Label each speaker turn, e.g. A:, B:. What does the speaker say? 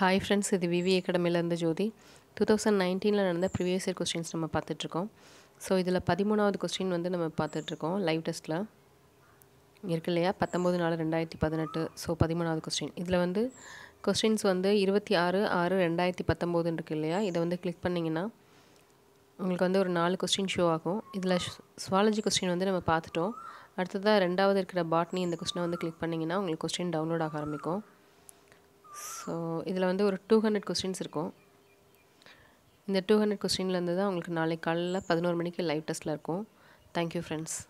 A: hi friends இது விவி அகாடமிலேருந்து ஜோதி two thousand நைன்டீனில் நடந்த ப்ரீவியஸ் இயர் கொஸ்டின்ஸ் நம்ம பார்த்துட்ருக்கோம் ஸோ இதில் பதிமூணாவது கொஸ்டின் வந்து நம்ம பார்த்துட்ருக்கோம் லைவ் டெஸ்ட்டில் இருக்கு இல்லையா பத்தொம்போது நாலு ரெண்டாயிரத்தி பதினெட்டு ஸோ பதிமூணாவது கொஸ்டின் இதில் வந்து கொஸ்டின்ஸ் வந்து இருபத்தி ஆறு ஆறு ரெண்டாயிரத்தி பத்தொம்போதுன்னு இருக்கு இல்லையா இதை வந்து கிளிக் பண்ணிங்கன்னா உங்களுக்கு வந்து ஒரு நாலு கொஸ்டின் ஷோ ஆகும் இதில் ஸ்வாலஜி கொஸ்டின் வந்து நம்ம பார்த்துட்டோம் அடுத்ததாக ரெண்டாவது இருக்கிற பாட்னி இந்த கொஸ்டினை வந்து கிளிக் பண்ணிங்கன்னா உங்களுக்கு கொஸ்டின் டவுன்லோட் ஆக ஆரம்பிக்கும் ஸோ இதில் வந்து ஒரு டூ ஹண்ட்ரட் கொஸ்டின்ஸ் இருக்கும் இந்த டூ ஹண்ட்ரட் கொஸ்டின்லேருந்து தான் உங்களுக்கு நாளைக்கு காலையில் பதினோரு மணிக்கு லைவ் டெஸ்ட்டில் இருக்கும் தேங்க்யூ ஃப்ரெண்ட்ஸ்